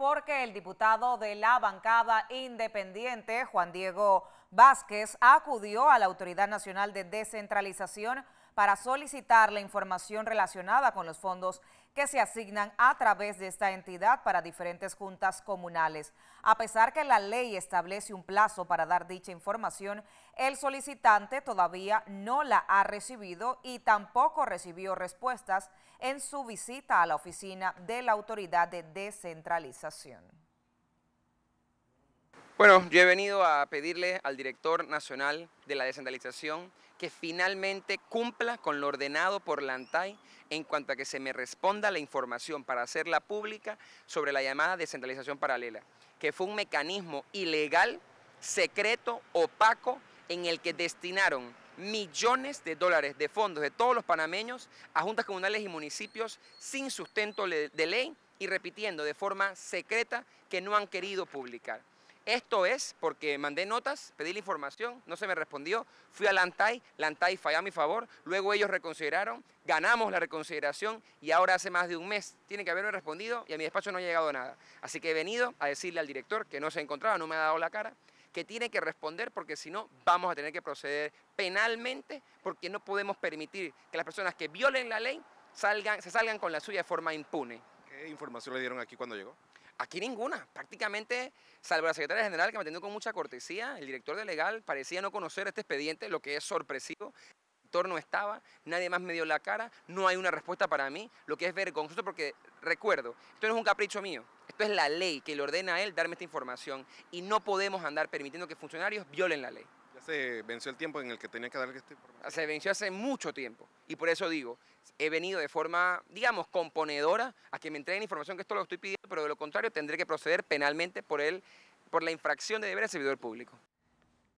porque el diputado de la bancada independiente, Juan Diego Vázquez, acudió a la Autoridad Nacional de Descentralización para solicitar la información relacionada con los fondos que se asignan a través de esta entidad para diferentes juntas comunales. A pesar que la ley establece un plazo para dar dicha información, el solicitante todavía no la ha recibido y tampoco recibió respuestas en su visita a la oficina de la Autoridad de Descentralización. Bueno, yo he venido a pedirle al director nacional de la descentralización que finalmente cumpla con lo ordenado por la ANTAI en cuanto a que se me responda la información para hacerla pública sobre la llamada descentralización paralela, que fue un mecanismo ilegal, secreto, opaco, en el que destinaron millones de dólares de fondos de todos los panameños a juntas comunales y municipios sin sustento de ley y repitiendo de forma secreta que no han querido publicar. Esto es porque mandé notas, pedí la información, no se me respondió, fui a Lantay, Lantay falló a mi favor, luego ellos reconsideraron, ganamos la reconsideración y ahora hace más de un mes tiene que haberme respondido y a mi despacho no ha llegado nada. Así que he venido a decirle al director que no se encontraba, no me ha dado la cara, que tiene que responder porque si no vamos a tener que proceder penalmente porque no podemos permitir que las personas que violen la ley salgan, se salgan con la suya de forma impune. ¿Qué información le dieron aquí cuando llegó? Aquí ninguna, prácticamente, salvo la secretaria general que me atendió con mucha cortesía, el director de legal parecía no conocer este expediente, lo que es sorpresivo. El director no estaba, nadie más me dio la cara, no hay una respuesta para mí, lo que es vergonzoso porque recuerdo, esto no es un capricho mío, esto es la ley que le ordena a él darme esta información y no podemos andar permitiendo que funcionarios violen la ley. ¿Ya se venció el tiempo en el que tenía que darle este información? Se venció hace mucho tiempo. Y por eso digo, he venido de forma, digamos, componedora a que me entreguen información que esto lo estoy pidiendo, pero de lo contrario tendré que proceder penalmente por, por la infracción de deberes de servidor público.